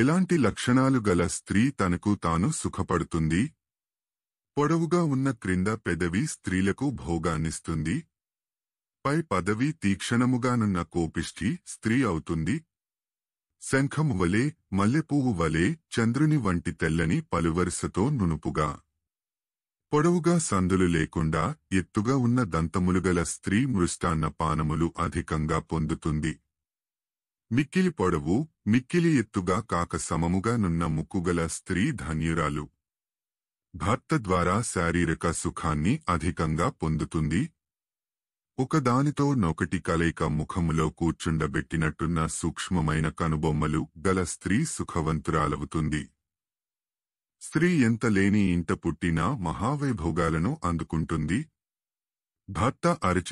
ఎలాంటి లక్షణాలు గల స్త్రీ తనకు తాను సుఖపడుతుంది పొడవుగా ఉన్న క్రింద పెదవి స్త్రీలకు భోగాన్నిస్తుంది పై పదవి తీక్షణముగానున్న కోపిష్ఠి స్త్రీ అవుతుంది శంఖము వలె మల్లెపువ్వు వలె చంద్రుని వంటి తెల్లని పలువరుసతో నునుపుగా పొడవుగా సందులు లేకుండా ఎత్తుగా ఉన్న దంతములుగల స్త్రీ మృష్టాన్న పానములు అధికంగా పొందుతుంది మిక్కిలి పొడవు మిక్కిలి ఎత్తుగా కాక సమముగా నున్న ముక్కుగల స్త్రీ ధన్యురాలు భర్త ద్వారా శారీరక సుఖాన్ని అధికంగా పొందుతుంది ఒకదానితో నొకటి కలయిక ముఖములో కూర్చుండబెట్టినట్టున్న సూక్ష్మమైన కనుబొమ్మలు గల స్త్రీ సుఖవంతురాలవుతుంది స్త్రీ ఎంత లేని ఇంట పుట్టినా మహావైభోగాలను అందుకుంటుంది భర్త అరచి